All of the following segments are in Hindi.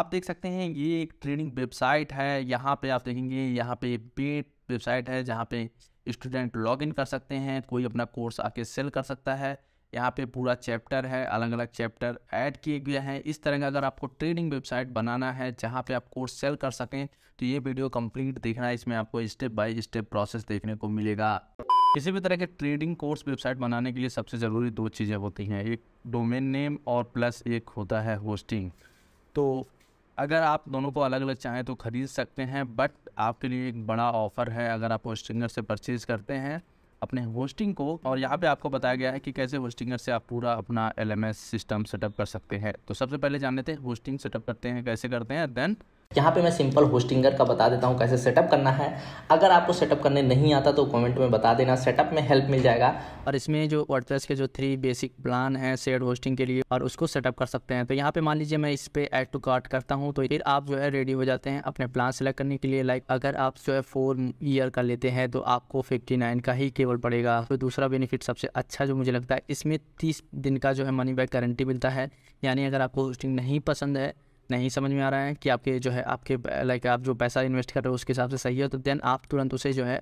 आप देख सकते हैं ये एक ट्रेनिंग वेबसाइट है यहाँ पे आप देखेंगे यहाँ पे पेड वेबसाइट है जहाँ पे स्टूडेंट लॉगिन कर सकते हैं कोई अपना कोर्स आके सेल कर सकता है यहाँ पे पूरा चैप्टर है अलग अलग चैप्टर ऐड किए गए हैं इस तरह का अगर आपको ट्रेडिंग वेबसाइट बनाना है जहाँ पे आप कोर्स सेल कर सकें तो ये वीडियो कंप्लीट देखना है इसमें आपको स्टेप बाय स्टेप प्रोसेस देखने को मिलेगा किसी भी तरह के ट्रेडिंग कोर्स वेबसाइट बनाने के लिए सबसे ज़रूरी दो चीज़ें होती हैं एक डोमेन नेम और प्लस एक होता है होस्टिंग तो अगर आप दोनों को अलग अलग चाहें तो ख़रीद सकते हैं बट आपके लिए एक बड़ा ऑफ़र है अगर आप होस्टिंगर से परचेज़ करते हैं अपने होस्टिंग को और यहाँ पे आपको बताया गया है कि कैसे होस्टिंगर से आप पूरा अपना एल सिस्टम सेटअप कर सकते हैं तो सबसे पहले जान लेते हैं होस्टिंग सेटअप करते हैं कैसे करते हैं देन यहाँ पे मैं सिंपल होस्टिंगर का बता देता हूँ कैसे सेटअप करना है अगर आपको सेटअप करने नहीं आता तो कमेंट में बता देना सेटअप में हेल्प मिल जाएगा और इसमें जो वर्डप्रेस के जो थ्री बेसिक प्लान है सेड होस्टिंग के लिए और उसको सेटअप कर सकते हैं तो यहाँ पे मान लीजिए मैं इस पर एड टू कार्ट करता हूँ तो फिर आप जो है रेडी हो जाते हैं अपने प्लान सेलेक्ट करने के लिए लाइक अगर आप जो है फोर ईयर का लेते हैं तो आपको फिफ्टी नाइन का ही केवल पड़ेगा तो दूसरा बेनिफिट सबसे अच्छा जो मुझे लगता है इसमें तीस दिन का जो है मनी बैक गारंटी मिलता है यानी अगर आपको होस्टिंग नहीं पसंद है नहीं समझ में आ रहा है कि आपके जो है आपके लाइक आप जो पैसा इन्वेस्ट कर रहे हो उसके हिसाब से सही है तो देन आप तुरंत उसे जो है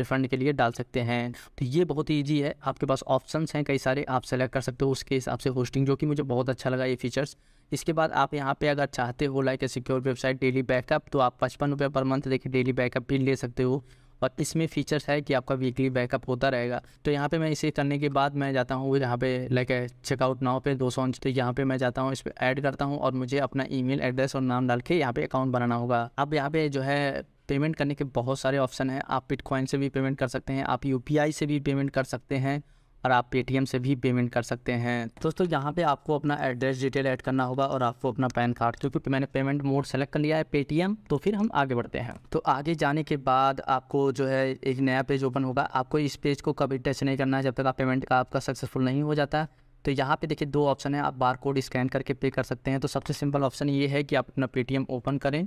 रिफंड के लिए डाल सकते हैं तो ये बहुत ही ईजी है आपके पास ऑप्शंस हैं कई सारे आप सेलेक्ट कर सकते हो उसके हिसाब से होस्टिंग जो कि मुझे बहुत अच्छा लगा ये फीचर्स इसके बाद आप यहाँ पे अगर चाहते हो like a secure website daily backup तो आप पचपन रुपये पर मंथ देखिए डेली बैकअप भी ले सकते हो और इसमें फीचर्स है कि आपका वीकली बैकअप होता रहेगा तो यहाँ पे मैं इसे करने के बाद मैं जाता हूँ यहाँ पे लाइक चेकआउट नाव पे दो सौ तो यहाँ पे मैं जाता हूँ इस पर ऐड करता हूँ और मुझे अपना ईमेल एड्रेस और नाम डाल के यहाँ पे अकाउंट बनाना होगा अब यहाँ पे जो है पेमेंट करने के बहुत सारे ऑप्शन हैं आप बिटकॉइन से भी पेमेंट कर सकते हैं आप यू से भी पेमेंट कर सकते हैं और आप पेटीएम से भी पेमेंट कर सकते हैं दोस्तों यहाँ पे आपको अपना एड्रेस डिटेल ऐड करना होगा और आपको अपना पैन कार्ड क्योंकि मैंने पेमेंट मोड सेलेक्ट कर लिया है पेटीएम तो फिर हम आगे बढ़ते हैं तो आगे जाने के बाद आपको जो है एक नया पेज ओपन होगा आपको इस पेज को कभी टच नहीं करना है जब तक आप पेमेंट का आपका सक्सेसफुल नहीं हो जाता तो यहाँ पे देखिए दो ऑप्शन है आप बार कोड स्कैन करके पे कर सकते हैं तो सबसे सिंपल ऑप्शन ये है कि आप अपना पेटीएम ओपन करें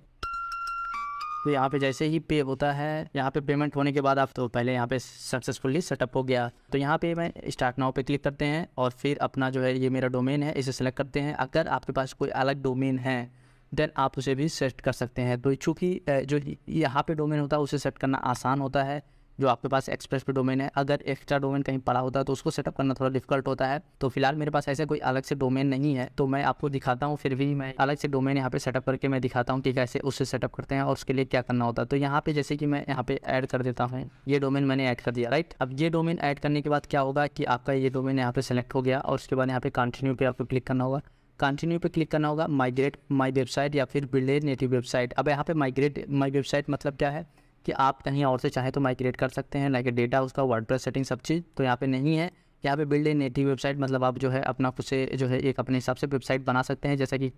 तो यहाँ पे जैसे ही पे होता है यहाँ पे पेमेंट होने के बाद आप तो पहले यहाँ पे सक्सेसफुली सेटअप हो गया तो यहाँ पे मैं स्टार्ट नाउ पे क्लिक करते हैं और फिर अपना जो है ये मेरा डोमेन है इसे सेलेक्ट करते हैं अगर आपके पास कोई अलग डोमेन है देन आप उसे भी सेट कर सकते हैं तो चूँकि जो यहाँ पे डोमेन होता है उसे सेट करना आसान होता है जो आपके पास एक्सप्रेस पे डोमेन है अगर एक्स्ट्रा डोमेन कहीं पड़ा होता है तो उसको सेटअप करना थोड़ा डिफिकल्ट होता है तो फिलहाल मेरे पास ऐसे कोई अलग से डोमेन नहीं है तो मैं आपको दिखाता हूँ फिर भी मैं अलग से डोमेन यहाँ पे सेटअप करके मैं दिखाता हूँ कि कैसे उससे सेटअप करते हैं और उसके लिए क्या करना होता है तो यहाँ पे जैसे कि मैं यहाँ पे ऐड कर देता हूँ ये डोमेन मैंने ऐड कर दिया राइट अब ये डोमेन ऐड करने के बाद क्या होगा कि आपका ये डोमेन यहाँ पे सेलेक्ट हो गया और उसके बाद यहाँ पे कंटिन्यू पे आपको क्लिक करना होगा कंटिन्यू पे क्लिक करना होगा माइग्रेट माई वेबसाइट या फिर बिल्डेड नेटिव वेबसाइट अब यहाँ पे माइग्रेट माई वेबसाइट मतलब क्या है कि आप कहीं और से चाहे तो माइग्रेट कर सकते हैं लाइक डेटा उसका वर्ड सेटिंग सब चीज़ तो यहाँ पर नहीं है यहाँ पे बिल्ड ए नेटिव वेबसाइट मतलब आप जो है अपना खुद से जो है एक अपने हिसाब से वेबसाइट बना सकते हैं जैसा कि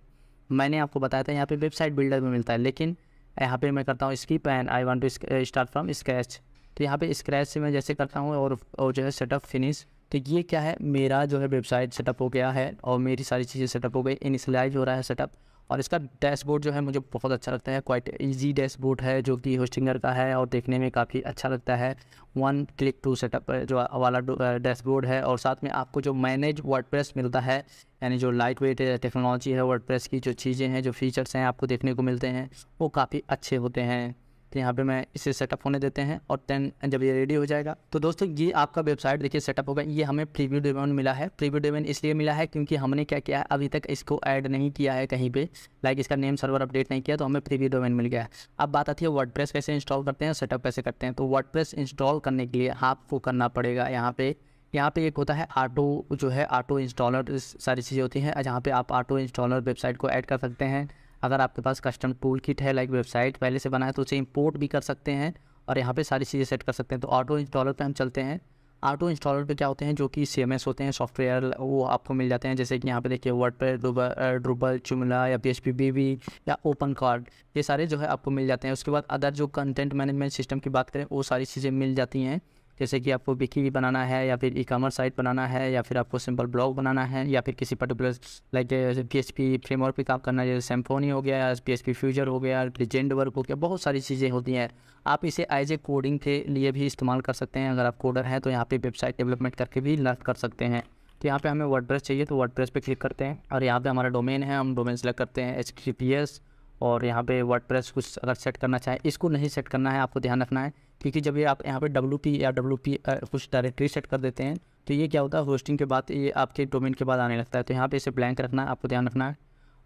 मैंने आपको बताया था यहाँ पे वेबसाइट बिल्डर में मिलता है लेकिन यहाँ पे मैं करता हूँ skip and I want to start from scratch तो यहाँ पे स्क्रैच से मैं जैसे करता हूँ और, और जो है सेटअप फिनिश तो ये क्या है मेरा जो है वेबसाइट सेटअप हो गया है और मेरी सारी चीज़ें सेटअप हो गई इनिशलाइज हो रहा है सेटअप और इसका डैशबोर्ड जो है मुझे बहुत अच्छा लगता है क्वाइट इजी डैशबोर्ड है जो कि होस्टिंगर का है और देखने में काफ़ी अच्छा लगता है वन क्लिक टू सेटअप जो वाला डैशबोर्ड है और साथ में आपको जो मैनेज वर्डप्रेस मिलता है यानी जो लाइट वेट टेक्नोलॉजी है वर्डप्रेस की जो चीज़ें हैं जो फीचर्स हैं आपको देखने को मिलते हैं वो काफ़ी अच्छे होते हैं तो यहाँ पे मैं इसे सेटअप होने देते हैं और टेन जब ये रेडी हो जाएगा तो दोस्तों ये आपका वेबसाइट देखिए सेटअप होगा ये हमें प्रीव्यू डोमेन मिला है प्रीव्यू डोमेन इसलिए मिला है क्योंकि हमने क्या किया है अभी तक इसको ऐड नहीं किया है कहीं पे लाइक इसका नेम सर्वर अपडेट नहीं किया तो हमें प्रीव्यू डोमेन मिल गया है अब बात आती है वर्ड कैसे इंस्टॉल करते हैं सेटअप कैसे करते हैं तो वर्ड इंस्टॉल करने के लिए आपको करना पड़ेगा यहाँ पर यहाँ पे एक होता है ऑटो जो है ऑटो इंस्टॉलर सारी चीज़ें होती हैं जहाँ पे आप ऑटो इंस्टॉलर वेबसाइट को ऐड कर सकते हैं अगर आपके पास कस्टम टूल किट है लाइक वेबसाइट पहले से बनाए तो उसे इम्पोर्ट भी कर सकते हैं और यहाँ पे सारी चीज़ें सेट कर सकते हैं तो ऑटो इंस्टॉलर पे हम चलते हैं ऑटो इंस्टॉलर पे क्या होते हैं जो कि सी होते हैं सॉफ्टवेयर वो आपको मिल जाते हैं जैसे कि यहाँ पे देखिए वर्ड पर ड्रुबल चुमला या पी एच या ओपन कार्ड ये सारे जो है आपको मिल जाते हैं उसके बाद अदर जो कंटेंट मैनेजमेंट सिस्टम की बात करें वो सारी चीज़ें मिल जाती हैं जैसे कि आपको बिकी भी बनाना है या फिर ई कामर्स साइट बनाना है या फिर आपको सिंपल ब्लॉग बनाना है या फिर किसी particular like P H P framework पर काम करना है जैसे सेम्फोनी हो गया पी एच पी फ्यूजर हो गया लेजेंड वर्क हो गया बहुत सारी चीज़ें होती हैं आप इसे एज ए कोडिंग के लिए भी इस्तेमाल कर सकते हैं अगर आप कोडर हैं तो यहाँ पर वेबसाइट डेवलपमेंट करके भी लर्न कर सकते हैं तो यहाँ पे हमें वर्डप्रेस चाहिए तो वर्डप्रेस पे क्लिक करते हैं और यहाँ पे हमारा डोमेन है हम डोमेन सेलेक्ट करते हैं एच और यहाँ पे वर्डप्रेस कुछ अगर सेट करना चाहें इसको नहीं सेट करना है आपको ध्यान रखना है क्योंकि जब ये आप यहाँ पर डब्लू या डब्लू कुछ डायरेक्टरी सेट कर देते हैं तो ये क्या होता है होस्टिंग के बाद ये आपके डोमेन के बाद आने लगता है तो यहाँ पे इसे ब्लैंक रखना है आपको ध्यान रखना है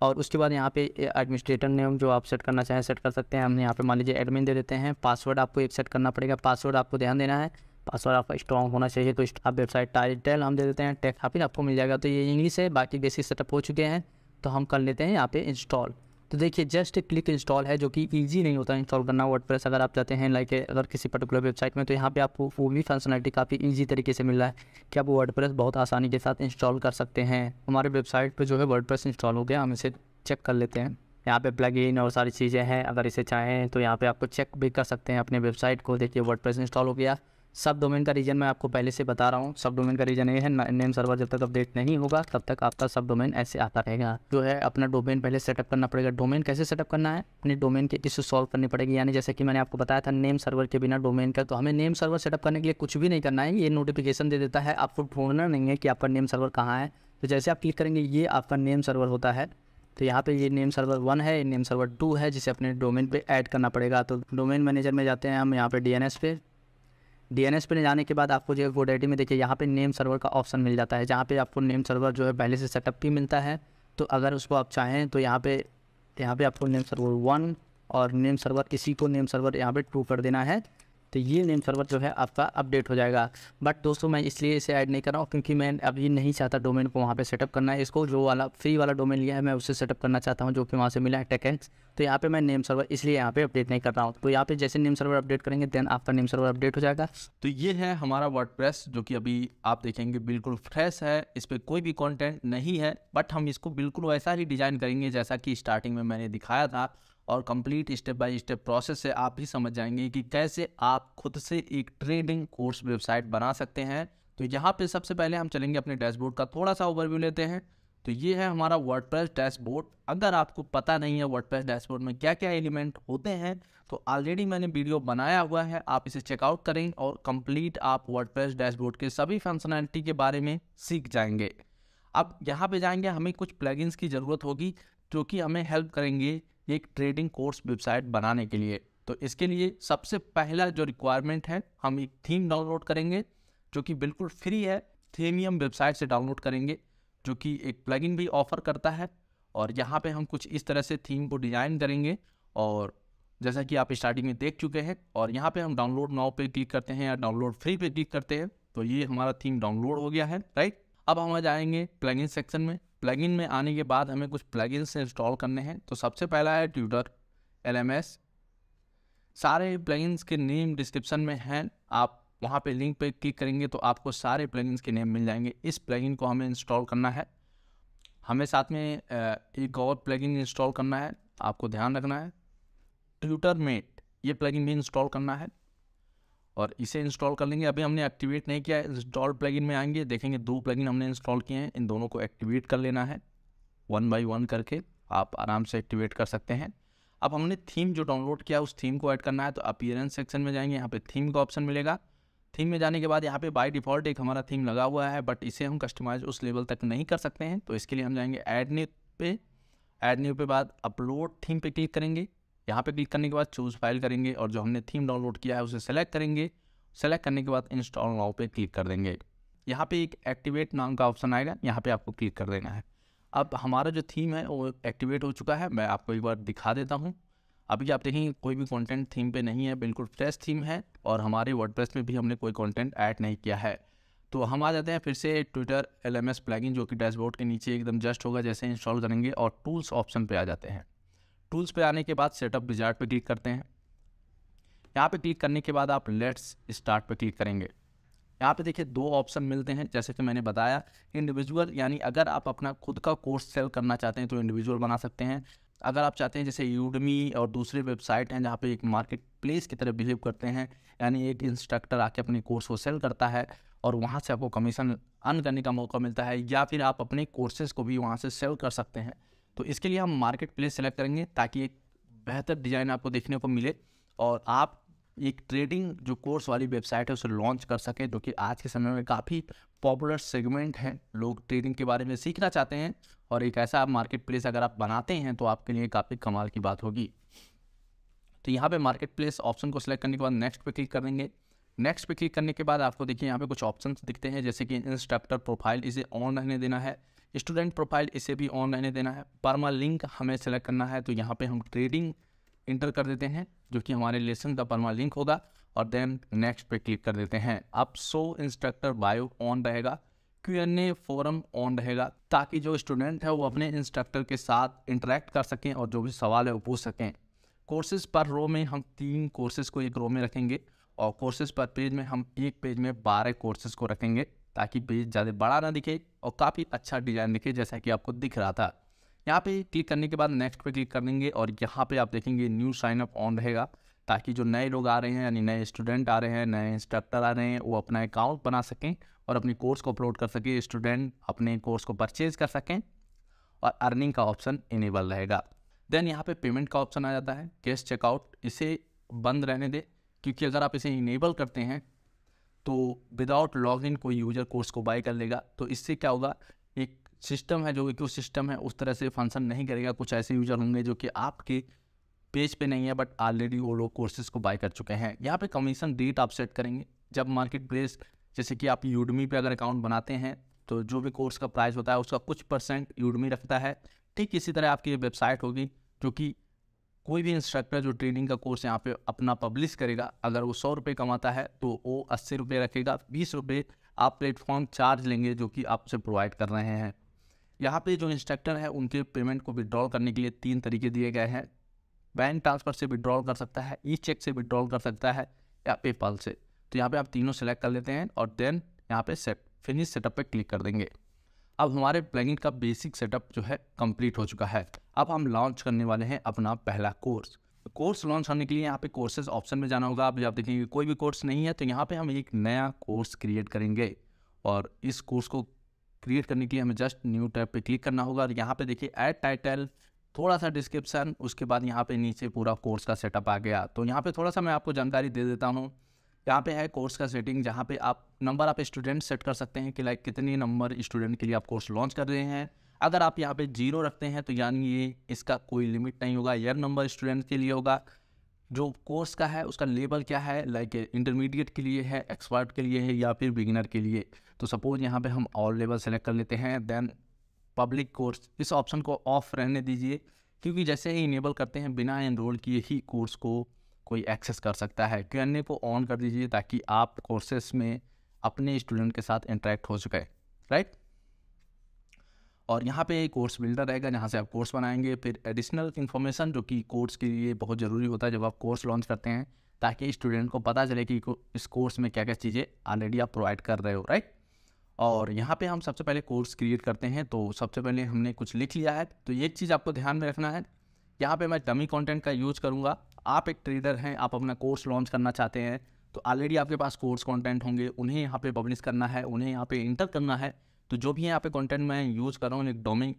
और उसके बाद यहाँ पे एडमिनिस्ट्रेटर नेम जो आप सेट करना चाहें सेट कर सकते हैं हमने यहाँ पे मान लीजिए एडमिन दे देते हैं पासवर्ड आपको एक सेट करना पड़ेगा पासवर्ड आपको ध्यान देना है पासवर्ड आपका स्ट्रॉन्ग होना चाहिए तो आप वेबसाइट टाइटल हम दे देते हैं टेक्स हाफिन आपको मिल जाएगा तो ये इंग्लिश है बाकी बेसिक सेटअप हो चुके हैं तो हम कर लेते हैं यहाँ पर इंस्टॉल तो देखिए जस्ट क्लिक इंस्टॉल है जो कि ईजी नहीं होता इंस्टॉल करना वर्ड अगर आप चाहते हैं लाइक अगर किसी पर्टिकुलर वेबसाइट में तो यहाँ पर आपको वो भी फंक्शनलिटी काफ़ी ईजी तरीके से मिल रहा है कि आप वर्ड बहुत आसानी के साथ इंस्टॉल कर सकते हैं हमारे वेबसाइट पर जो है वर्ड इंस्टॉल हो गया हम इसे चेक कर लेते हैं यहाँ पे प्लग इन और सारी चीज़ें हैं अगर इसे चाहें तो यहाँ पे आपको चेक भी कर सकते हैं अपने वेबसाइट को देखिए वर्ड इंस्टॉल हो गया सब डोमेन का रीजन मैं आपको पहले से बता रहा हूँ सब डोमेन का रीजन ये है नेम सर्वर जब तक अपडेट नहीं होगा तब तक आपका सब डोमेन ऐसे आता रहेगा जो है अपना डोमेन पहले सेटअप करना पड़ेगा डोमेन कैसे सेटअप करना है अपने डोमेन के इश्यू सॉल्व करनी पड़ेगी यानी जैसे कि मैंने आपको बताया था नेम सर्वर के बिना डोमेन का तो हमें नेम सर्वर सेटअप करने के लिए कुछ भी नहीं करना है ये नोटिफिकेशन दे देता है आपको ढूंढना नहीं है कि आपका नेम सर्वर कहाँ है तो जैसे आप क्लिक करेंगे ये आपका नेम सर्वर होता है तो यहाँ पे ये नेम सर्वर वन है ये नेम सर्वर टू है जिसे अपने डोमेन पे ऐड करना पड़ेगा तो डोमेन मैनेजर में जाते हैं हम यहाँ पे डी पे एस पे ले जाने के बाद आपको जो है वोडेटी में देखिए यहाँ पे नेम सर्वर का ऑप्शन मिल जाता है जहाँ पे आपको नेम सर्वर जो है पहले से सेटअप भी मिलता है तो अगर उसको आप चाहें तो यहाँ पे यहाँ पे आपको नेम सर्वर वन और नेम सर्वर इसी को नेम सर्वर यहाँ पे टू कर देना है तो ये नेम सर्वर जो है आपका अपडेट हो जाएगा बट दोस्तों मैं इसलिए इसे ऐड नहीं कर रहा हूँ क्योंकि मैं अभी नहीं चाहता डोमेन को वहाँ पर सेटअप करना है इसको जो वाला फ्री वाला डोमेन लिया है मैं उसे सेटअप करना चाहता हूँ जो कि वहाँ से मिला है टेकेंस तो यहाँ पे मैं नेम सर्वर इसलिए यहाँ पे अपडेट नहीं कर रहा हूँ तो यहाँ पे जैसे नेम सर्वर अपडेट करेंगे देन आपका नेम सर्वर अपडेट हो जाएगा तो ये है हमारा वर्ड जो कि अभी आप देखेंगे बिल्कुल फ्रेश है इस पर कोई भी कॉन्टेंट नहीं है बट हम इसको बिल्कुल वैसा ही डिज़ाइन करेंगे जैसा कि स्टार्टिंग में मैंने दिखाया था और complete step by step process से आप भी समझ जाएंगे कि कैसे आप खुद से एक ट्रेडिंग कोर्स वेबसाइट बना सकते हैं तो यहाँ पे सबसे पहले हम चलेंगे अपने डैशबोर्ड का थोड़ा सा ओवरव्यू लेते हैं तो ये है हमारा वर्ड डैशबोर्ड अगर आपको पता नहीं है वर्ड डैशबोर्ड में क्या क्या एलिमेंट होते हैं तो ऑलरेडी मैंने वीडियो बनाया हुआ है आप इसे चेकआउट करें और कंप्लीट आप वर्ड डैशबोर्ड के सभी फंक्शनैलिटी के बारे में सीख जाएंगे अब यहाँ पे जाएंगे हमें कुछ प्लगइन्स की ज़रूरत होगी जो कि हमें हेल्प करेंगे एक ट्रेडिंग कोर्स वेबसाइट बनाने के लिए तो इसके लिए सबसे पहला जो रिक्वायरमेंट है हम एक थीम डाउनलोड करेंगे जो कि बिल्कुल फ्री है थीमियम वेबसाइट से डाउनलोड करेंगे जो कि एक प्लगइन भी ऑफर करता है और यहाँ पे हम कुछ इस तरह से थीम को डिज़ाइन करेंगे और जैसा कि आप स्टार्टिंग में देख चुके हैं और यहाँ पे हम डाउनलोड नाव पे क्लिक करते हैं या डाउनलोड फ्री पे क्लिक करते हैं तो ये हमारा थीम डाउनलोड हो गया है राइट अब हम आ जाएंगे प्लगइन सेक्शन में प्लगइन में आने के बाद हमें कुछ प्लगइन से इंस्टॉल करने हैं तो सबसे पहला है ट्यूटर एल सारे प्लगइन्स के नेम डिस्क्रिप्शन में हैं आप वहाँ पे लिंक पे क्लिक करेंगे तो आपको सारे प्लगइन्स के नेम मिल जाएंगे इस प्लगइन को हमें इंस्टॉल करना है हमें साथ में एक और प्लगइन इंस्टॉल करना है आपको ध्यान रखना है ट्यूटर मेट ये प्लगइन भी इंस्टॉल करना है और इसे इंस्टॉल कर लेंगे अभी हमने एक्टिवेट नहीं किया है इंस्टॉल प्लगइन में आएंगे देखेंगे दो प्लगइन हमने इंस्टॉल किए हैं इन दोनों को एक्टिवेट कर लेना है वन बाई वन करके आप आराम से एक्टिवेट कर सकते हैं अब हमने थीम जो डाउनलोड किया उस थीम को ऐड करना है तो अपीयरेंस सेक्शन में जाएंगे यहाँ पे थीम का ऑप्शन मिलेगा थीम में जाने के बाद यहाँ पे बाय डिफ़ॉल्ट एक हमारा थीम लगा हुआ है बट इसे हम कस्टमाइज उस लेवल तक नहीं कर सकते हैं तो इसके लिए हम जाएंगे ऐड न्यू पे ऐड न्यू पे बाद अपलोड थीम पे क्लिक करेंगे यहाँ पे क्लिक करने के बाद चूज़ फाइल करेंगे और जो हमने थीम डाउनलोड किया है उसे सेलेक्ट करेंगे सेलेक्ट करने के बाद इंस्टॉल नाउ पे क्लिक कर देंगे यहाँ पे एक एक्टिवेट नाम का ऑप्शन आएगा यहाँ पे आपको क्लिक कर देना है अब हमारा जो थीम है वो एक्टिवेट हो चुका है मैं आपको एक बार दिखा देता हूँ अभी आप देखेंगे कोई भी कॉन्टेंट थीम पर नहीं है बिल्कुल फ्रेश थीम है और हमारे वर्ड में भी हमने कोई कॉन्टेंट ऐड नहीं किया है तो हम आ जाते हैं फिर से ट्विटर एल एम जो कि डैशबोर्ड के नीचे एकदम जस्ट होगा जैसे इंस्टॉल करेंगे और टूल्स ऑप्शन पर आ जाते हैं टूल्स पे आने के बाद सेटअप विजार्ट पे क्लिक करते हैं यहाँ पे क्लिक करने के बाद आप लेट्स स्टार्ट पे क्लिक करेंगे यहाँ पे देखिए दो ऑप्शन मिलते हैं जैसे कि मैंने बताया इंडिविजुअल यानी अगर आप अपना खुद का कोर्स सेल करना चाहते हैं तो इंडिविजुअल बना सकते हैं अगर आप चाहते हैं जैसे यूडमी और दूसरे वेबसाइट हैं जहाँ पे एक मार्केट प्लेस की तरह बिहेव करते हैं यानी एक इंस्ट्रक्टर आके अपने कोर्स को सेल करता है और वहाँ से आपको कमीशन अर्न करने का मौका मिलता है या फिर आप अपने कोर्सेज को भी वहाँ से सेल कर सकते हैं तो इसके लिए हम मार्केट प्लेस सेलेक्ट करेंगे ताकि एक बेहतर डिज़ाइन आपको देखने को मिले और आप एक ट्रेडिंग जो कोर्स वाली वेबसाइट है उसे लॉन्च कर सकें जो कि आज के समय में काफ़ी पॉपुलर सेगमेंट है लोग ट्रेडिंग के बारे में सीखना चाहते हैं और एक ऐसा आप मार्केट प्लेस अगर आप बनाते हैं तो आपके लिए काफ़ी कमाल की बात होगी तो यहाँ पे मार्केट प्लेस ऑप्शन को सिलेक्ट करने के बाद नेक्स्ट पे क्लिक कर देंगे नेक्स्ट पे क्लिक करने के बाद आपको देखिए यहाँ पे कुछ ऑप्शन दिखते हैं जैसे कि इंस्ट्रक्टर प्रोफाइल इसे ऑन रहने देना है स्टूडेंट प्रोफाइल इसे भी ऑनलाइन रहने देना है परमा लिंक हमें सेलेक्ट करना है तो यहाँ पे हम ट्रेडिंग इंटर कर देते हैं जो कि हमारे लेसन का परमा लिंक होगा और देन नेक्स्ट पे क्लिक कर देते हैं अब सो इंस्ट्रक्टर बायो ऑन रहेगा Q N A forum on रहेगा ताकि जो स्टूडेंट है वो अपने इंस्ट्रक्टर के साथ इंटरेक्ट कर सकें और जो भी सवाल है वो पूछ सकें कोर्सेज पर रो में हम तीन कोर्सेज को एक रो में रखेंगे और कोर्सेज पर पेज में हम एक पेज में बारह कोर्सेज को रखेंगे ताकि पेज ज़्यादा बड़ा ना दिखे और काफ़ी अच्छा डिज़ाइन दिखे जैसा कि आपको दिख रहा था यहाँ पे क्लिक करने के बाद नेक्स्ट पे क्लिक कर देंगे और यहाँ पे आप देखेंगे न्यू साइनअप अप ऑन रहेगा ताकि जो नए लोग आ रहे हैं यानी नए स्टूडेंट आ रहे हैं नए इंस्ट्रक्टर आ रहे हैं वो अपना अकाउंट बना सकें और अपने कोर्स को अपलोड कर सकें स्टूडेंट अपने कोर्स को परचेज़ कर सकें और अर्निंग का ऑप्शन इनेबल रहेगा देन यहाँ पे पेमेंट का ऑप्शन आ जाता है कैश चेकआउट इसे बंद रहने दें क्योंकि अगर आप इसे इनेबल करते हैं तो विदाउट लॉग इन कोई यूजर कोर्स को बाय कर लेगा तो इससे क्या होगा एक सिस्टम है जो इको सिस्टम है उस तरह से फंक्शन नहीं करेगा कुछ ऐसे यूजर होंगे जो कि आपके पेज पे नहीं है बट ऑलरेडी वो लोग कोर्सेज को बाय कर चुके हैं यहाँ पे कमीशन रेट आप सेट करेंगे जब मार्केट प्लेस जैसे कि आप यूडमी पे अगर अकाउंट बनाते हैं तो जो भी कोर्स का प्राइस होता है उसका कुछ परसेंट यूडमी रखता है ठीक इसी तरह आपकी वेबसाइट होगी जो कि कोई भी इंस्ट्रक्टर जो ट्रेनिंग का कोर्स यहाँ पे अपना पब्लिश करेगा अगर वो सौ रुपये कमाता है तो वो अस्सी रुपये रखेगा बीस रुपये आप प्लेटफॉर्म चार्ज लेंगे जो कि आपसे प्रोवाइड कर रहे हैं यहाँ पे जो इंस्ट्रक्टर है उनके पेमेंट को विड्रॉल करने के लिए तीन तरीके दिए गए हैं बैंक ट्रांसफ़र से विड्रॉल कर सकता है ई चेक से विड्रॉल कर सकता है या पेपाल से तो यहाँ पर आप तीनों सेलेक्ट कर लेते हैं और देन यहाँ पे सेट फिनिश सेटअप पर क्लिक कर देंगे अब हमारे प्लेगिन का बेसिक सेटअप जो है कम्प्लीट हो चुका है अब हम लॉन्च करने वाले हैं अपना पहला कोर्स कोर्स लॉन्च करने के लिए यहाँ पे कोर्सेज ऑप्शन में जाना होगा आप जब देखेंगे कोई भी कोर्स नहीं है तो यहाँ पे हम एक नया कोर्स क्रिएट करेंगे और इस कोर्स को क्रिएट करने के लिए हमें जस्ट न्यू टैब पे क्लिक करना होगा और यहाँ पे देखिए ऐड टाइटल थोड़ा सा डिस्क्रिप्शन उसके बाद यहाँ पे नीचे पूरा कोर्स का सेटअप आ गया तो यहाँ पे थोड़ा सा मैं आपको जानकारी दे देता हूँ यहाँ पे है कोर्स का सेटिंग जहाँ पे आप नंबर आप स्टूडेंट सेट कर सकते हैं कि लाइक कितने नंबर स्टूडेंट के लिए आप कोर्स लॉन्च कर रहे हैं अगर आप यहाँ पे जीरो रखते हैं तो यानी ये इसका कोई लिमिट नहीं होगा यर नंबर स्टूडेंट के लिए होगा जो कोर्स का है उसका लेवल क्या है लाइक इंटरमीडिएट के लिए है एक्सपर्ट के लिए है या फिर बिगिनर के लिए तो सपोज यहाँ पे हम और लेवल सेलेक्ट कर लेते हैं देन पब्लिक कोर्स इस ऑप्शन को ऑफ रहने दीजिए क्योंकि जैसे ही इनेबल करते हैं बिना एनरोल किए ही कोर्स को कोई एक्सेस कर सकता है क्यू को ऑन कर दीजिए ताकि आप कोर्सेस में अपने स्टूडेंट के साथ इंटरेक्ट हो सके राइट और यहाँ पे कोर्स बिल्डर रहेगा जहाँ से आप कोर्स बनाएंगे फिर एडिशनल इन्फॉर्मेशन जो कि कोर्स के लिए बहुत ज़रूरी होता है जब आप कोर्स लॉन्च करते हैं ताकि स्टूडेंट को पता चले कि इस कोर्स में क्या क्या चीज़ें ऑलरेडी आप प्रोवाइड कर रहे हो राइट और यहाँ पे हम सबसे पहले कोर्स क्रिएट करते हैं तो सबसे पहले हमने कुछ लिख लिया है तो ये चीज़ आपको ध्यान में रखना है यहाँ पे मैं डमी कंटेंट का यूज़ करूँगा आप एक ट्रेडर हैं आप अपना कोर्स लॉन्च करना चाहते हैं तो ऑलरेडी आपके पास कोर्स कंटेंट होंगे उन्हें यहाँ पे पब्लिश करना है उन्हें यहाँ पे इंटर करना है तो जो भी यहाँ पे कंटेंट मैं यूज़ कर रहा हूँ एक डोमिन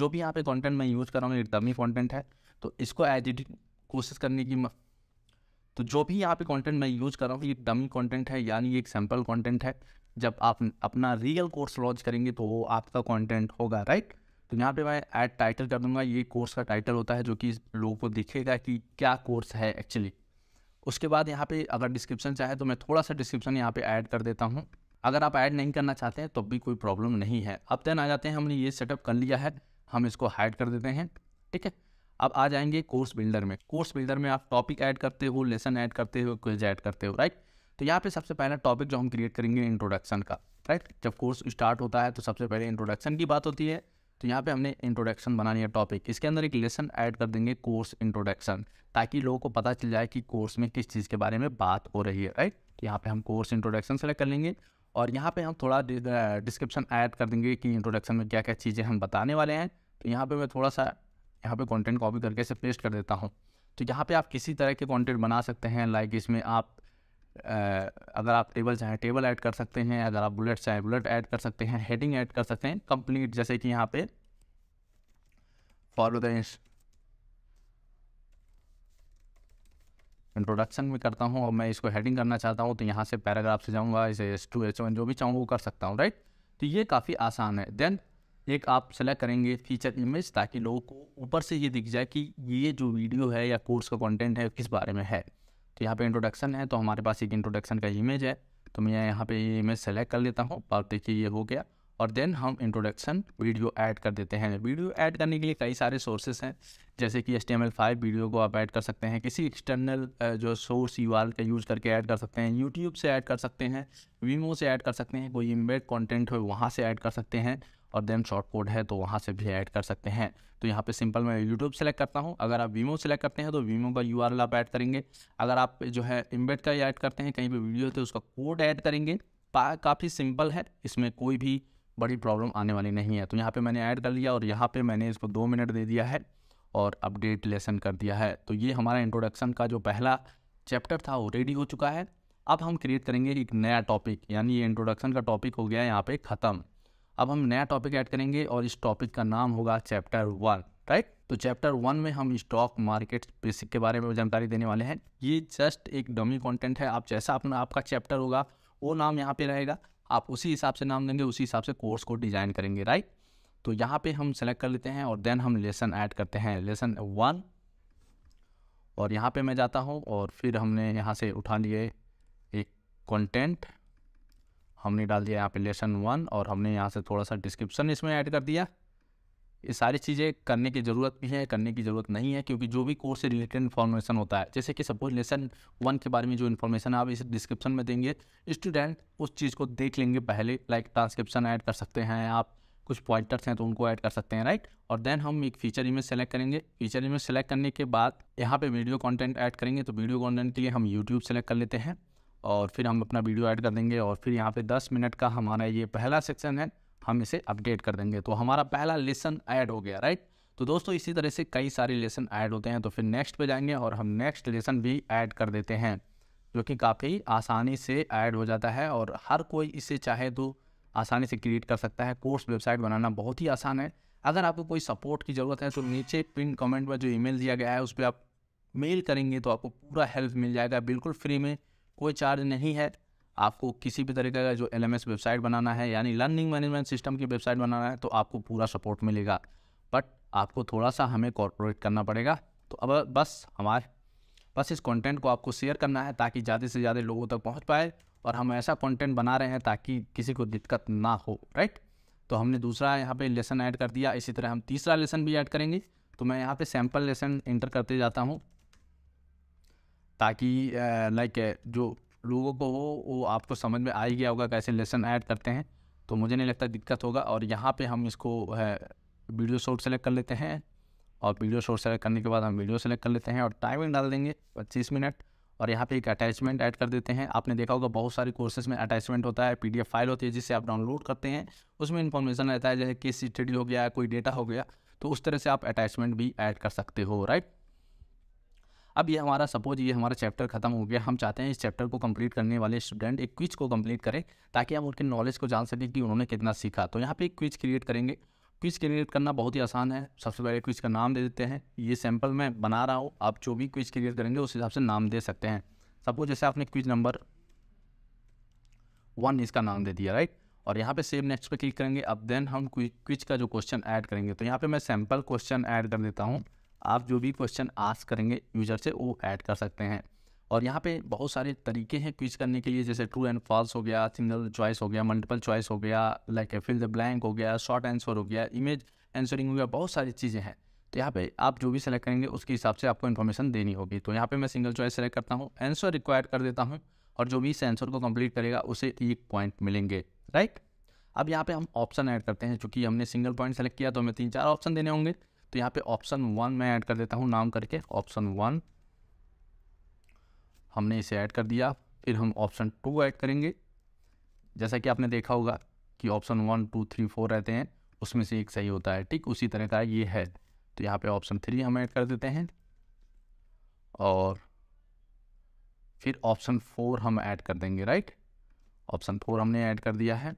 जो भी यहाँ पे कंटेंट मैं यूज़ कर रहा हूँ एक डमी कंटेंट है तो इसको एडिटिंग कोशिश करने की तो जो भी यहाँ पे कंटेंट मैं यूज़ कर रहा हूँ ये डमी कंटेंट है यानी एक सैम्पल कंटेंट है जब आप अपना रियल कोर्स लॉन्च करेंगे तो वो आपका कॉन्टेंट होगा राइट तो यहाँ पर मैं ऐड टाइटल कर दूँगा ये कोर्स का टाइटल होता है जो कि लोगों को दिखेगा कि क्या कोर्स है एक्चुअली उसके बाद यहाँ पे अगर डिस्क्रिप्शन चाहे तो मैं थोड़ा सा डिस्क्रिप्शन यहाँ पे ऐड कर देता हूँ अगर आप ऐड नहीं करना चाहते हैं तो भी कोई प्रॉब्लम नहीं है अब तेन आ जाते हैं हमने ये सेटअप कर लिया है हम इसको हाइड कर देते हैं ठीक है अब आ जाएंगे कोर्स बिल्डर में कोर्स बिल्डर में आप टॉपिक ऐड करते हो लेसन ऐड करते हो क्विज ऐड करते हो राइट तो यहाँ पे सबसे पहला टॉपिक जो हम क्रिएट करेंगे इंट्रोडक्शन का राइट जब कोर्स स्टार्ट होता है तो सबसे पहले इंट्रोडक्शन की बात होती है तो यहाँ पे हमने इंट्रोडक्शन बनानी है टॉपिक इसके अंदर एक लेसन ऐड कर देंगे कोर्स इंट्रोडक्शन ताकि लोगों को पता चल जाए कि कोर्स में किस चीज़ के बारे में बात हो रही है राइट यहाँ पे हम कोर्स इंट्रोडक्शन सेलेक्ट कर लेंगे और यहाँ पे हम थोड़ा डिस्क्रिप्शन ऐड कर देंगे कि इंट्रोडक्शन में क्या क्या चीज़ें हम बताने वाले हैं तो यहाँ पे मैं थोड़ा सा यहाँ पे कंटेंट कॉपी करके इसे पेस्ट कर देता हूँ तो यहाँ पे आप किसी तरह के कंटेंट बना सकते हैं लाइक इसमें आप आ, अगर आप टेबल चाहें टेबल ऐड कर सकते हैं अगर आप बुलेट चाहें बुलेट ऐड कर सकते हैं हेडिंग ऐड कर सकते हैं कंप्लीट जैसे कि यहाँ पर फॉलो द इंट्रोडक्शन में करता हूँ और मैं इसको हेडिंग करना चाहता हूँ तो यहाँ से पैराग्राफ से जाऊँगा इसे एस टू एच वन जो भी चाहूँ वो कर सकता हूँ राइट तो ये काफ़ी आसान है देन एक आप सेलेक्ट करेंगे फीचर इमेज ताकि लोगों को ऊपर से ये दिख जाए कि ये जो वीडियो है या कोर्स का कॉन्टेंट है किस बारे में है तो यहाँ पर इंट्रोडक्शन है तो हमारे पास एक इंट्रोडक्शन का इमेज है तो मैं यहाँ पर ये इमेज सेलेक्ट कर लेता हूँ और देखिए ये हो गया और देन हम इंट्रोडक्शन वीडियो ऐड कर देते हैं वीडियो ऐड करने के लिए कई सारे सोर्सेस हैं जैसे कि एस टी वीडियो को आप ऐड कर सकते हैं किसी एक्सटर्नल जो सोर्स यू का यूज़ करके ऐड कर सकते हैं यूट्यूब से ऐड कर सकते हैं वीमो से ऐड कर सकते हैं कोई इम्बेड कॉन्टेंट हो वहाँ से ऐड कर सकते हैं और देन शॉर्ट कोड है तो वहाँ से भी ऐड कर सकते हैं तो यहाँ पे सिंपल मैं यूट्यूब सेलेक्ट करता हूँ अगर आप वीमो सेलेक्ट करते हैं तो वीमो का यू आप ऐड करेंगे अगर आप जो है इम्बेड का ऐड करते हैं कहीं पर वीडियो तो उसका कोड ऐड करेंगे काफ़ी सिंपल है इसमें कोई भी बड़ी प्रॉब्लम आने वाली नहीं है तो यहाँ पे मैंने ऐड कर लिया और यहाँ पे मैंने इसको दो मिनट दे दिया है और अपडेट लेसन कर दिया है तो ये हमारा इंट्रोडक्शन का जो पहला चैप्टर था वो रेडी हो चुका है अब हम क्रिएट करेंगे एक नया टॉपिक यानी ये इंट्रोडक्शन का टॉपिक हो गया यहाँ पर ख़त्म अब हम नया टॉपिक ऐड करेंगे और इस टॉपिक का नाम होगा चैप्टर वन राइट तो चैप्टर वन में हम स्टॉक मार्केट बेसिक के बारे में जानकारी देने वाले हैं ये जस्ट एक डमी कंटेंट है आप जैसा अपना आपका चैप्टर होगा वो नाम यहाँ पे रहेगा आप उसी हिसाब से नाम देंगे उसी हिसाब से कोर्स को डिज़ाइन करेंगे राइट तो यहाँ पे हम सेलेक्ट कर लेते हैं और देन हम लेसन ऐड करते हैं लेसन वन और यहाँ पे मैं जाता हूँ और फिर हमने यहाँ से उठा लिए एक कंटेंट हमने डाल दिया यहाँ पे लेसन वन और हमने यहाँ से थोड़ा सा डिस्क्रिप्शन इसमें ऐड कर दिया ये सारी चीज़ें करने की ज़रूरत भी है करने की ज़रूरत नहीं है क्योंकि जो भी कोर्स से रिलेटेड इन्फॉर्मेशन होता है जैसे कि सपोज लेसन वन के बारे में जो इन्फॉर्मेशन आप इसे डिस्क्रिप्शन में देंगे स्टूडेंट उस चीज़ को देख लेंगे पहले लाइक ट्रांसक्रिप्शन ऐड कर सकते हैं आप कुछ पॉइंटर्स हैं तो उनको ऐड कर सकते हैं राइट और देन हम एक फीचर इमेज सेलेक्ट करेंगे फीचर इमेज सेलेक्ट करने के बाद यहाँ पे वीडियो कंटेंट ऐड करेंगे तो वीडियो कंटेंट के लिए हम यूट्यूब सेलेक्ट कर लेते हैं और फिर हम अपना वीडियो ऐड कर देंगे और फिर यहाँ पे दस मिनट का हमारा ये पहला सेक्शन है हम इसे अपडेट कर देंगे तो हमारा पहला लेसन ऐड हो गया राइट तो दोस्तों इसी तरह से कई सारे लेसन ऐड होते हैं तो फिर नेक्स्ट पे जाएंगे और हम नेक्स्ट लेसन भी ऐड कर देते हैं जो कि काफ़ी आसानी से ऐड हो जाता है और हर कोई इसे चाहे तो आसानी से क्रिएट कर सकता है कोर्स वेबसाइट बनाना बहुत ही आसान है अगर आपको कोई सपोर्ट की ज़रूरत है तो नीचे पिन कमेंट में जो ईमेल दिया गया है उस पर आप मेल करेंगे तो आपको पूरा हेल्प मिल जाएगा बिल्कुल फ्री में कोई चार्ज नहीं है आपको किसी भी तरीके का जो एल वेबसाइट बनाना है यानी लर्निंग मैनेजमेंट सिस्टम की वेबसाइट बनाना है तो आपको पूरा सपोर्ट मिलेगा बट आपको थोड़ा सा हमें कॉरपोरेट करना पड़ेगा तो अब बस हमारे बस इस कंटेंट को आपको शेयर करना है ताकि ज़्यादा से ज़्यादा लोगों तक पहुंच पाए और हम ऐसा कंटेंट बना रहे हैं ताकि किसी को दिक्कत ना हो राइट तो हमने दूसरा यहाँ पे लेसन ऐड कर दिया इसी तरह हम तीसरा लेसन भी ऐड करेंगे तो मैं यहाँ पे सैम्पल लेसन इंटर करते जाता हूँ ताकि लाइक जो लोगों को वो वो आपको समझ में आ ही गया होगा कैसे लेसन ऐड करते हैं तो मुझे नहीं लगता दिक्कत होगा और यहाँ पे हम इसको है वीडियो शॉर्ट सेलेक्ट कर लेते हैं और वीडियो शॉर्ट सेलेक्ट करने के बाद हम वीडियो सेलेक्ट कर लेते हैं और टाइमिंग डाल देंगे पच्चीस मिनट और यहाँ पे एक अटैचमेंट ऐड कर देते हैं आपने देखा होगा बहुत सारे कोर्सेज में अटैचमेंट होता है पी फाइल होती है जिसे आप डाउनलोड करते हैं उसमें इन्फॉर्मेशन रहता है जैसे किस स्टडी हो गया कोई डेटा हो गया तो उस तरह से आप अटैचमेंट भी ऐड कर सकते हो राइट अब ये हमारा सपोज ये हमारा चैप्टर खत्म हो गया हम चाहते हैं इस चैप्टर को कंप्लीट करने वाले स्टूडेंट एक क्विज को कंप्लीट करें ताकि हम उनके नॉलेज को जान सकें कि उन्होंने कितना सीखा तो यहाँ पर एक क्विज क्रिएट करेंगे क्विज क्रिएट करना बहुत ही आसान है सबसे पहले क्विज का नाम दे देते हैं ये सैम्पल मैं बना रहा हूँ आप जो भी क्विज क्रिएट करेंगे उस हिसाब से नाम दे सकते हैं सपोज जैसे आपने क्विज नंबर वन इसका नाम दे दिया राइट और यहाँ पे सेव नेक्स्ट पे क्लिक करेंगे अब देन हम क्विज का जो क्वेश्चन ऐड करेंगे तो यहाँ पे मैं सैम्पल क्वेश्चन ऐड कर देता हूँ आप जो भी क्वेश्चन आस्क करेंगे यूजर से वो ऐड कर सकते हैं और यहाँ पे बहुत सारे तरीके हैं क्विज करने के लिए जैसे ट्रू एंड फॉल्स हो गया सिंगल चॉइस हो गया मल्टीपल चॉइस हो गया लाइक फिल द ब्लैंक हो गया शॉर्ट आंसर हो गया इमेज आंसरिंग हो गया बहुत सारी चीज़ें हैं तो यहाँ पे आप जो भी सिलेक्ट करेंगे उसके हिसाब से आपको इन्फॉर्मेशन देनी होगी तो यहाँ पे मैं सिंगल चॉइस सेलेक्ट करता हूँ आंसर रिक्वायर कर देता हूँ और जो भी इस आंसर को कंप्लीट करेगा उसे एक पॉइंट मिलेंगे राइट अब यहाँ पे हम ऑप्शन ऐड करते हैं चूँकि हमने सिंगल पॉइंट सेलेक्ट किया तो हमें तीन चार ऑप्शन देने होंगे तो यहाँ पे ऑप्शन वन मैं ऐड कर देता हूँ नाम करके ऑप्शन वन हमने इसे ऐड कर दिया फिर हम ऑप्शन टू ऐड करेंगे जैसा कि आपने देखा होगा कि option one two three four रहते हैं उसमें से एक सही होता है ठीक उसी तरह का ये है तो यहाँ पे ऑप्शन थ्री हम ऐड कर देते हैं और फिर ऑप्शन फोर हम ऐड कर देंगे राइट ऑप्शन फोर हमने ऐड कर दिया है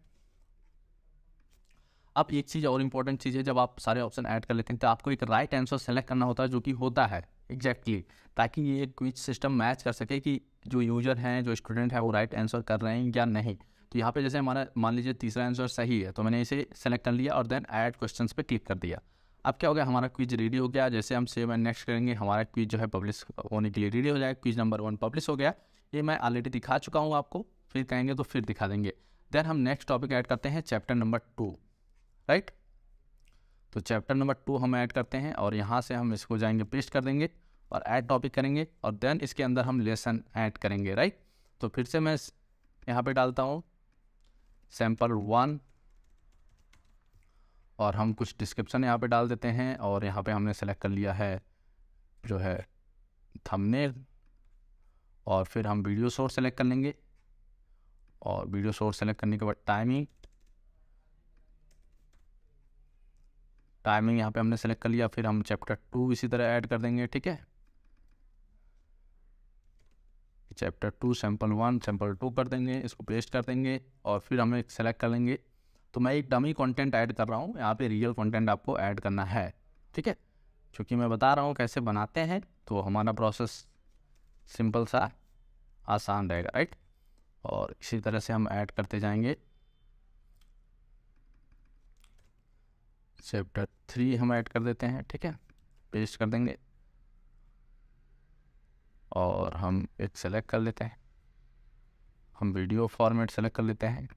अब एक चीज़ और इंपॉर्टेंट चीज़ है जब आप सारे ऑप्शन ऐड कर लेते हैं तो आपको एक राइट आंसर सेलेक्ट करना होता है जो कि होता है एग्जैक्टली exactly, ताकि ये क्विज सिस्टम मैच कर सके कि जो यूज़र हैं जो स्टूडेंट है वो राइट आंसर कर रहे हैं या नहीं तो यहाँ पे जैसे हमारा मान लीजिए तीसरा आंसर सही है तो मैंने इसे सेलेक्ट कर लिया और देन ऐड क्वेश्चन पे क्लिक कर दिया अब क्या हो गया हमारा क्विज रेडी हो गया जैसे हम सेव एंड नेक्स्ट करेंगे हमारा क्विज जो है पब्लिश होने के लिए रेडी हो जाएगा क्विज नंबर वन पब्लिश हो गया ये मैं ऑलरेडी दिखा चुका हूँ आपको फिर कहेंगे तो फिर दिखा देंगे देन हम नेक्स्ट टॉपिक ऐड करते हैं चैप्टर नंबर टू राइट तो चैप्टर नंबर टू हम ऐड करते हैं और यहाँ से हम इसको जाएंगे पेस्ट कर देंगे और ऐड टॉपिक करेंगे और देन इसके अंदर हम लेसन ऐड करेंगे राइट तो फिर से मैं यहाँ पे डालता हूँ सैम्पल वन और हम कुछ डिस्क्रिप्शन यहाँ पे डाल देते हैं और यहाँ पे हमने सेलेक्ट कर लिया है जो है थंबनेल और फिर हम वीडियो सोर्स सेलेक्ट कर लेंगे और वीडियो सोर्स सेलेक्ट करने के बाद टाइमिंग टाइमिंग यहाँ पे हमने सेलेक्ट कर लिया फिर हम चैप्टर टू इसी तरह ऐड कर देंगे ठीक है chapter two sample one sample two कर देंगे इसको पेस्ट कर देंगे और फिर हमें सेलेक्ट कर लेंगे तो मैं एक डमी कंटेंट ऐड कर रहा हूँ यहाँ पे रियल कंटेंट आपको ऐड करना है ठीक है चूँकि मैं बता रहा हूँ कैसे बनाते हैं तो हमारा प्रोसेस सिंपल सा आसान रहेगा राइट और इसी तरह से हम ऐड करते जाएंगे चैप्टर थ्री हम ऐड कर देते हैं ठीक है पेस्ट कर देंगे और हम एक सेलेक्ट कर लेते हैं हम वीडियो फॉर्मेट सेलेक्ट कर लेते हैं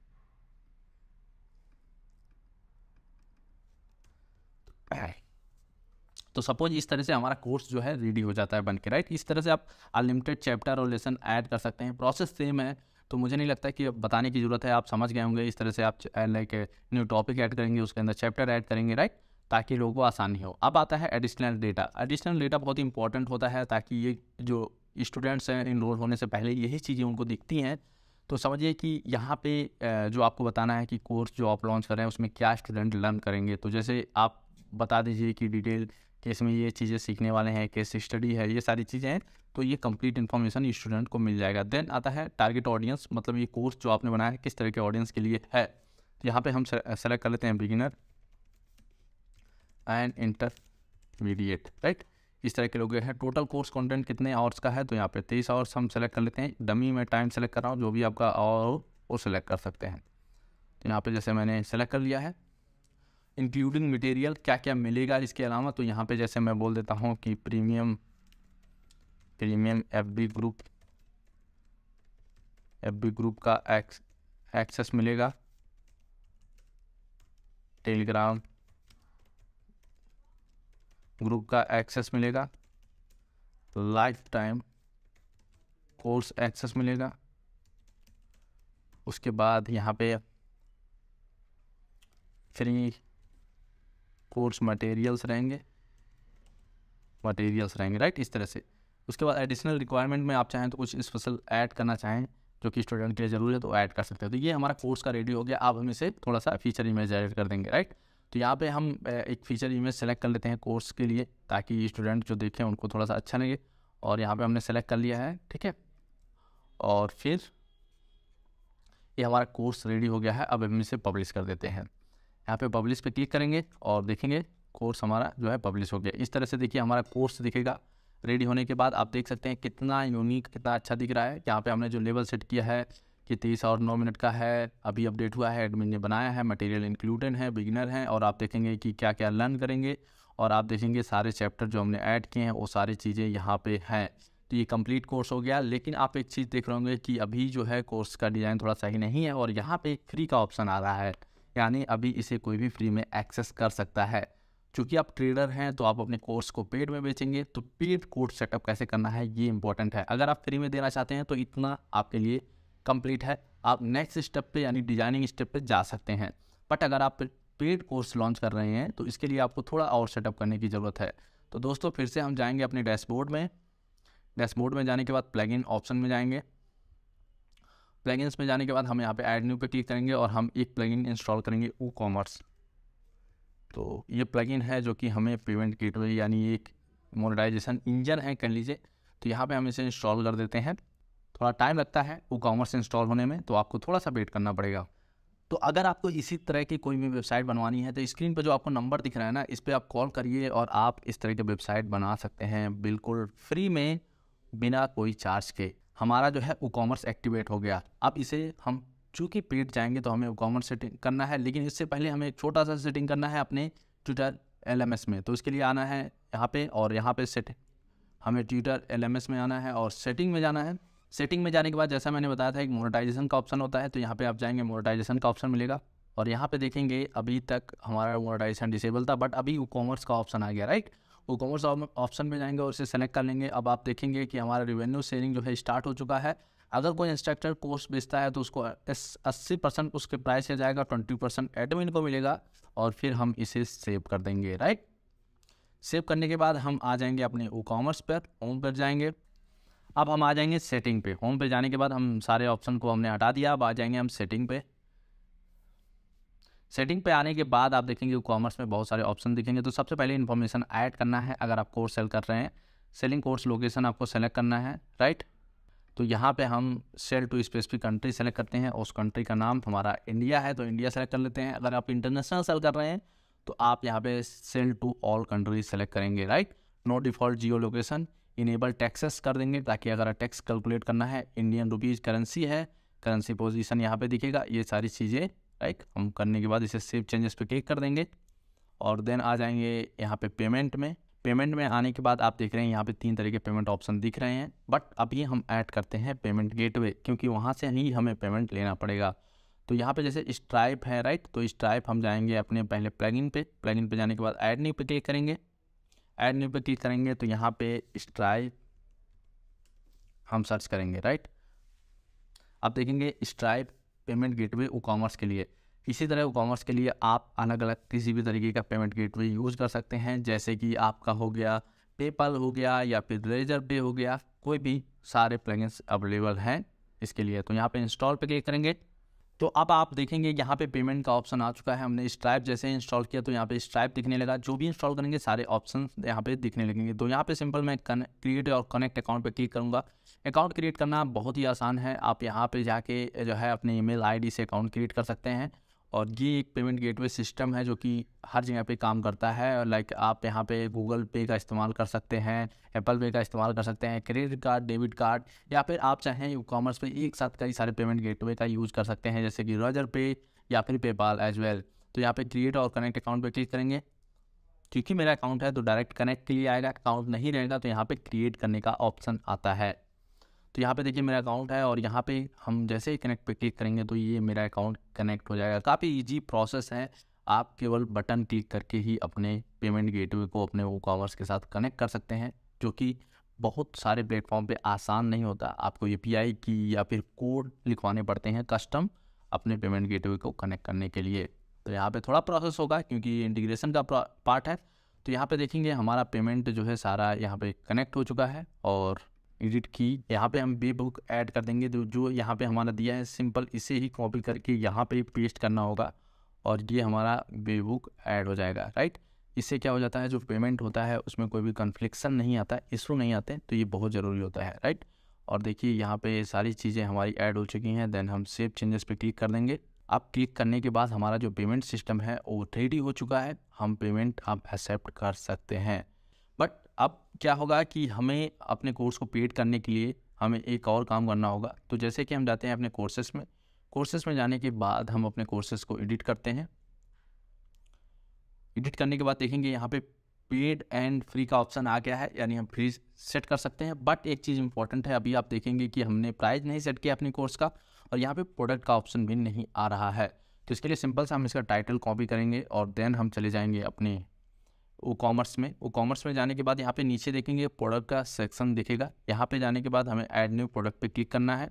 तो सपोज इस तरह से हमारा कोर्स जो है रेडी हो जाता है बन के राइट इस तरह से आप अनलिमिटेड चैप्टर और लेसन ऐड कर सकते हैं प्रोसेस सेम है तो मुझे नहीं लगता कि बताने की ज़रूरत है आप समझ गए होंगे इस तरह से आप लाइक न्यू टॉपिक ऐड करेंगे उसके अंदर चैप्टर ऐड करेंगे राइट ताकि लोगों को आसानी हो अब आता है एडिशनल डेटा एडिशनल डेटा बहुत ही इंपॉर्टेंट होता है ताकि ये जो स्टूडेंट्स हैं इनरोल होने से पहले यही चीज़ें उनको दिखती हैं तो समझिए कि यहाँ पे जो आपको बताना है कि कोर्स जो आप लॉन्च कर रहे हैं उसमें क्या स्टूडेंट लर्न करेंगे तो जैसे आप बता दीजिए कि डिटेल कि इसमें ये चीज़ें सीखने वाले हैं केस स्टडी है ये सारी चीज़ें हैं तो ये कंप्लीट इन्फॉर्मेशन स्टूडेंट को मिल जाएगा देन आता है टारगेट ऑडियंस मतलब ये कोर्स जो आपने बनाया है किस तरह के ऑडियंस के लिए है तो यहाँ पर हम सेलेक्ट कर लेते हैं बिगिनर एंड इंटरमीडिएट राइट इस तरह के लोग हैं टोटल कोर्स कंटेंट कितने आवर्स का है तो यहाँ पे तेईस आवर्स हम सेलेक्ट कर लेते हैं डमी में टाइम सेलेक्ट कर रहा हूँ जो भी आपका आवर हो वो सेलेक्ट कर सकते हैं तो यहाँ पे जैसे मैंने सेलेक्ट कर लिया है इंक्लूडिंग मटेरियल क्या क्या मिलेगा इसके अलावा तो यहाँ पे जैसे मैं बोल देता हूँ कि premium premium F B group F B group का एक्स एक्सेस मिलेगा टेलीग्राम ग्रुप का एक्सेस मिलेगा लाइफ टाइम कोर्स एक्सेस मिलेगा उसके बाद यहाँ पे फ्री कोर्स मटेरियल्स रहेंगे मटेरियल्स रहेंगे राइट इस तरह से उसके बाद एडिशनल रिक्वायरमेंट में आप चाहें तो कुछ स्पेशल ऐड करना चाहें जो कि स्टूडेंट के लिए जरूरी है तो ऐड कर सकते हैं तो ये हमारा कोर्स का रेडी हो गया आप हम इसे थोड़ा सा फीचर इमेज ऐड कर देंगे राइट तो यहाँ पे हम एक फीचर इमेज सेलेक्ट कर लेते हैं कोर्स के लिए ताकि स्टूडेंट जो देखें उनको थोड़ा सा अच्छा लगे और यहाँ पर हमने सेलेक्ट कर लिया है ठीक है और फिर ये हमारा कोर्स रेडी हो गया है अब हम इसे पब्लिश कर देते हैं यहाँ पे पब्लिश पे क्लिक करेंगे और देखेंगे कोर्स हमारा जो है पब्लिश हो गया इस तरह से देखिए हमारा कोर्स दिखेगा रेडी होने के बाद आप देख सकते हैं कितना यूनिक कितना अच्छा दिख रहा है यहाँ पे हमने जो लेवल सेट किया है कि तीस और नौ मिनट का है अभी अपडेट हुआ है एडमिन ने बनाया है मटेरियल इंक्लूडेड है बिगिनर हैं और आप देखेंगे कि क्या क्या लर्न करेंगे और आप देखेंगे सारे चैप्टर जो हमने ऐड किए हैं वो सारी चीज़ें यहाँ पर हैं तो ये कंप्लीट कोर्स हो गया लेकिन आप एक चीज़ देख रहे होंगे कि अभी जो है कोर्स का डिज़ाइन थोड़ा सही नहीं है और यहाँ पे फ्री का ऑप्शन आ रहा है यानी अभी इसे कोई भी फ्री में एक्सेस कर सकता है चूँकि आप ट्रेडर हैं तो आप अपने कोर्स को पेड में बेचेंगे तो पेड कोर्स सेटअप कैसे करना है ये इंपॉर्टेंट है अगर आप फ्री में देना चाहते हैं तो इतना आपके लिए कंप्लीट है आप नेक्स्ट स्टेप पे यानी डिजाइनिंग स्टेप पे जा सकते हैं बट अगर आप पेड कोर्स लॉन्च कर रहे हैं तो इसके लिए आपको थोड़ा और सेटअप करने की ज़रूरत है तो दोस्तों फिर से हम जाएंगे अपने डैशबोर्ड में डैशबोर्ड में जाने के बाद प्लगइन ऑप्शन में जाएंगे प्लगइन्स में जाने के बाद हम यहाँ पे ऐड न्यू पे क्लिक करेंगे और हम एक प्लगइन इंस्टॉल करेंगे ओ कॉमर्स तो ये प्लगइन है जो कि हमें पेमेंट गेटवे यानी एक मोनेटाइजेशन इंजन है कर लीजिए तो यहाँ पे हम इसे इंस्टॉल कर देते हैं थोड़ा टाइम लगता है ओ कॉमर्स इंस्टॉल होने में तो आपको थोड़ा सा वेट करना पड़ेगा तो अगर आपको इसी तरह की कोई भी वेबसाइट बनवानी है तो स्क्रीन पर जो आपको नंबर दिख रहा है ना इस पर आप कॉल करिए और आप इस तरह की वेबसाइट बना सकते हैं बिल्कुल फ्री में बिना कोई चार्ज के हमारा जो है वो कॉमर्स एक्टिवेट हो गया अब इसे हम चूँकि पेड जाएंगे तो हमें कॉमर्स सेटिंग करना है लेकिन इससे पहले हमें एक छोटा सा सेटिंग करना है अपने ट्विटर एल में तो इसके लिए आना है यहाँ पे और यहाँ पे सेट हमें ट्विटर एल में आना है और सेटिंग में जाना है सेटिंग में जाने के बाद जैसा मैंने बताया था एक मोनेटाइजेशन का ऑप्शन होता है तो यहाँ पे आप जाएंगे मोनेटाइजेशन का ऑप्शन मिलेगा और यहाँ पे देखेंगे अभी तक हमारा मोनेटाइजेशन डिसेबल था बट अभी कॉमर्स का ऑप्शन आ गया राइट वो कॉमर्स ऑप्शन में जाएंगे और इसे सेलेक्ट कर लेंगे अब आप देखेंगे कि हमारा रिवेन्यू शेयरिंग जो है स्टार्ट हो चुका है अगर कोई इंस्ट्रक्टर कोर्स बेचता है तो उसको अस्सी परसेंट उसके प्राइस से जाएगा ट्वेंटी परसेंट एडमिन को मिलेगा और फिर हम इसे सेव कर देंगे राइट सेव करने के बाद हम आ जाएंगे अपने ओ कॉमर्स पर होम पर जाएंगे अब हम आ जाएंगे सेटिंग पे होम पे जाने के बाद हम सारे ऑप्शन को हमने हटा दिया अब आ जाएंगे हम सेटिंग पे सेटिंग पे आने के बाद आप देखेंगे कॉमर्स में बहुत सारे ऑप्शन दिखेंगे तो सबसे पहले इन्फॉर्मेशन ऐड करना है अगर आप कोर्स सेल कर रहे हैं सेलिंग कोर्स लोकेशन आपको सेलेक्ट करना है राइट तो यहाँ पे हम sell to specific country select करते हैं उस कंट्री का नाम हमारा इंडिया है तो इंडिया सेलेक्ट कर लेते हैं अगर आप इंटरनेशनल सेल कर रहे हैं तो आप यहाँ पे sell to all country select करेंगे right no default geo location enable taxes कर देंगे ताकि अगर टैक्स कैलकुलेट करना है इंडियन रुपीज़ करेंसी है करेंसी पोजिशन यहाँ पर दिखेगा ये सारी चीज़ें लाइक हम करने के बाद इसे सेव चेंजेस पे क्लिक कर देंगे और देन आ जाएंगे यहाँ पे पेमेंट में पेमेंट में आने के बाद आप देख रहे हैं यहाँ पे तीन तरह के पेमेंट ऑप्शन दिख रहे हैं बट अभी हम ऐड करते हैं पेमेंट गेटवे क्योंकि वहाँ से ही हमें पेमेंट लेना पड़ेगा तो यहाँ पे जैसे स्ट्राइप है राइट तो स्ट्राइप हम जाएंगे अपने पहले प्लगइन पे प्लगइन पे जाने के बाद ऐड न्यू पे क्लिक करेंगे ऐड न्यू पे क्लिक करेंगे तो यहाँ पे स्ट्राइप हम सर्च करेंगे राइट आप देखेंगे Stripe payment gateway WooCommerce के लिए इसी तरह ई कॉमर्स के लिए आप अलग अलग किसी भी तरीके का पेमेंट गेटवे यूज़ कर सकते हैं जैसे कि आपका हो गया पेपल हो गया या फिर रेजर पे हो गया कोई भी सारे प्लगइन्स अवेलेबल हैं इसके लिए तो यहाँ पे इंस्टॉल पे क्लिक करेंगे तो अब आप देखेंगे यहाँ पे पेमेंट का ऑप्शन आ चुका है हमने स्ट्राइप जैसे इंस्टॉल किया तो यहाँ पे स्ट्राइप दिखने लगा जो भी इंस्टॉल करेंगे सारे ऑप्शन यहाँ पे दिखने लगेंगे तो यहाँ पे सिंपल मैं क्रिएट और कनेक्ट अकाउंट पे क्लिक करूँगा अकाउंट क्रिएट करना बहुत ही आसान है आप यहाँ पर जाके जो है अपने ईमेल आईडी से अकाउंट क्रिएट कर सकते हैं और ये एक पेमेंट गेटवे सिस्टम है जो कि हर जगह पे काम करता है और लाइक आप यहाँ पे गूगल पे का इस्तेमाल कर सकते हैं एप्पल पे का इस्तेमाल कर सकते हैं क्रेडिट कार्ड डेबिट कार्ड या फिर आप चाहें ई कॉमर्स पे एक साथ कई सारे पेमेंट गेटवे का यूज़ कर सकते हैं जैसे कि रोजर पे या फिर पेपाल एज वेल तो यहाँ पर क्रिएट और कनेक्ट अकाउंट पर क्लिक करेंगे क्योंकि मेरा अकाउंट है तो डायरेक्ट कनेक्ट के लिए आएगा अकाउंट नहीं रहेगा तो यहाँ पर क्रिएट करने का ऑप्शन आता है तो यहाँ पे देखिए मेरा अकाउंट है और यहाँ पे हम जैसे ही कनेक्ट पे क्लिक करेंगे तो ये मेरा अकाउंट कनेक्ट हो जाएगा काफ़ी इजी प्रोसेस है आप केवल बटन क्लिक करके ही अपने पेमेंट गेटवे को अपने वो कॉमर्स के साथ कनेक्ट कर सकते हैं जो कि बहुत सारे प्लेटफॉर्म पे आसान नहीं होता आपको ए की या फिर कोड लिखवाने पड़ते हैं कस्टम अपने पेमेंट गेटवे को कनेक्ट करने के लिए तो यहाँ पे थोड़ा प्रोसेस होगा क्योंकि ये इंटीग्रेशन का पार्ट है तो यहाँ पे देखेंगे हमारा पेमेंट जो है सारा यहाँ पे कनेक्ट हो चुका है और एडिट की यहाँ पे हम बे बुक ऐड कर देंगे जो जो यहाँ पे हमारा दिया है सिंपल इसे ही कॉपी करके यहाँ पे पेस्ट करना होगा और ये हमारा बे बुक ऐड हो जाएगा राइट इससे क्या हो जाता है जो पेमेंट होता है उसमें कोई भी कन्फ्लिक्सन नहीं आता इसरो नहीं आते तो ये बहुत ज़रूरी होता है राइट और देखिए यहाँ पर सारी चीज़ें हमारी ऐड हो चुकी हैं देन हम सेफ चेंजेस पर क्लिक कर देंगे आप क्लिक करने के बाद हमारा जो पेमेंट सिस्टम है वो रेडी हो चुका है हम पेमेंट आप एक्सेप्ट कर सकते हैं अब क्या होगा कि हमें अपने कोर्स को पेड करने के लिए हमें एक और काम करना होगा तो जैसे कि हम जाते हैं अपने कोर्सेस में कोर्सेस में जाने के बाद हम अपने कोर्सेस को एडिट करते हैं एडिट करने के बाद देखेंगे यहाँ पे पेड एंड फ्री का ऑप्शन आ गया है यानी हम फ्री सेट कर सकते हैं बट एक चीज़ इंपॉर्टेंट है अभी आप देखेंगे कि हमने प्राइस नहीं सेट किया अपने कोर्स का और यहाँ पे प्रोडक्ट का ऑप्शन भी नहीं आ रहा है तो इसके लिए सिंपल सा हम इसका टाइटल कॉपी करेंगे और देन हम चले जाएंगे अपने ओ कॉमर्स में ओ कॉमर्स में जाने के बाद यहाँ पे नीचे देखेंगे प्रोडक्ट का सेक्शन दिखेगा यहाँ पे जाने के बाद हमें ऐड न्यू प्रोडक्ट पे क्लिक करना है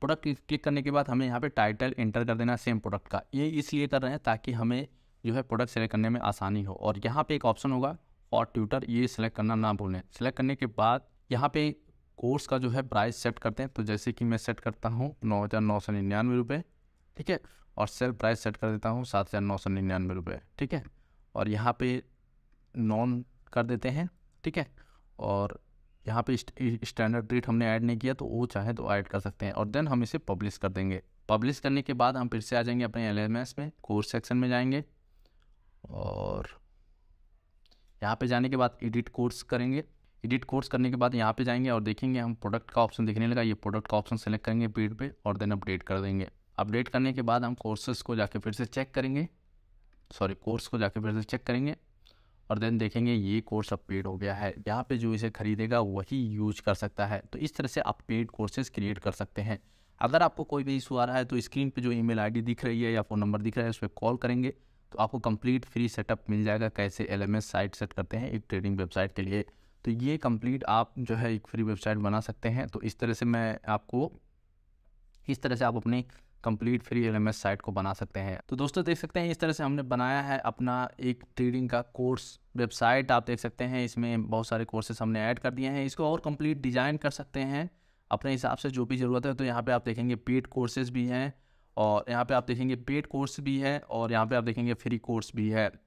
प्रोडक्ट क्लिक करने के बाद हमें यहाँ पे टाइटल एंटर कर देना है सेम प्रोडक्ट का ये इसलिए कर रहे हैं ताकि हमें जो है प्रोडक्ट सेलेक्ट करने में आसानी हो और यहाँ पर एक ऑप्शन होगा और ट्यूटर ये सिलेक्ट करना ना भूलें सेलेक्ट करने के बाद यहाँ पर कोर्स का जो है प्राइस सेट करते हैं तो जैसे कि मैं सेट करता हूँ नौ हज़ार नौ सौ निन्यानवे रुपये ठीक है और सेल प्राइस सेट कर देता हूँ सात हज़ार नौ सौ निन्यानवे रुपये ठीक है और यहाँ पे नॉन कर देते हैं ठीक है और यहाँ पे स्टैंडर्ड रेट हमने ऐड नहीं किया तो वो चाहे तो ऐड कर सकते हैं और देन हम इसे पब्लिश कर देंगे पब्लिश करने के बाद हम फिर से आ जाएंगे अपने एल में कोर्स सेक्शन में जाएंगे और यहाँ पे जाने के बाद एडिट कोर्स करेंगे एडिट कोर्स करने के बाद यहाँ पे जाएंगे और देखेंगे हम प्रोडक्ट का ऑप्शन दिखने लगा ये प्रोडक्ट का ऑप्शन सेलेक्ट करेंगे पेड पे और देन अपडेट कर देंगे अपडेट करने के बाद हम कोर्सेज को जाके फिर से चेक करेंगे सॉरी कोर्स को जाके फिर से चेक करेंगे और देन देखेंगे ये कोर्स अपडेट हो गया है यहाँ पे जो इसे खरीदेगा वही यूज कर सकता है तो इस तरह से आप पेड कोर्सेज क्रिएट कर सकते हैं अगर आपको कोई भी इशू आ रहा है तो स्क्रीन पे जो ईमेल आईडी दिख रही है या फ़ोन नंबर दिख रहा है उस पर कॉल करेंगे तो आपको कंप्लीट फ्री सेटअप मिल जाएगा कैसे एल साइट सेट करते हैं एक ट्रेडिंग वेबसाइट के लिए तो ये कम्प्लीट आप जो है एक फ्री वेबसाइट बना सकते हैं तो इस तरह से मैं आपको इस तरह से आप अपने कंप्लीट फ्री एल साइट को बना सकते हैं तो दोस्तों देख सकते हैं इस तरह से हमने बनाया है अपना एक ट्रेडिंग का कोर्स वेबसाइट आप देख सकते हैं इसमें बहुत सारे कोर्सेज हमने ऐड कर दिए हैं इसको और कंप्लीट डिज़ाइन कर सकते हैं अपने हिसाब से जो भी ज़रूरत है तो यहाँ पर आप देखेंगे पेड कोर्सेज भी हैं और यहाँ पर आप देखेंगे पेड कोर्स भी है और यहाँ पर आप देखेंगे फ्री कोर्स भी है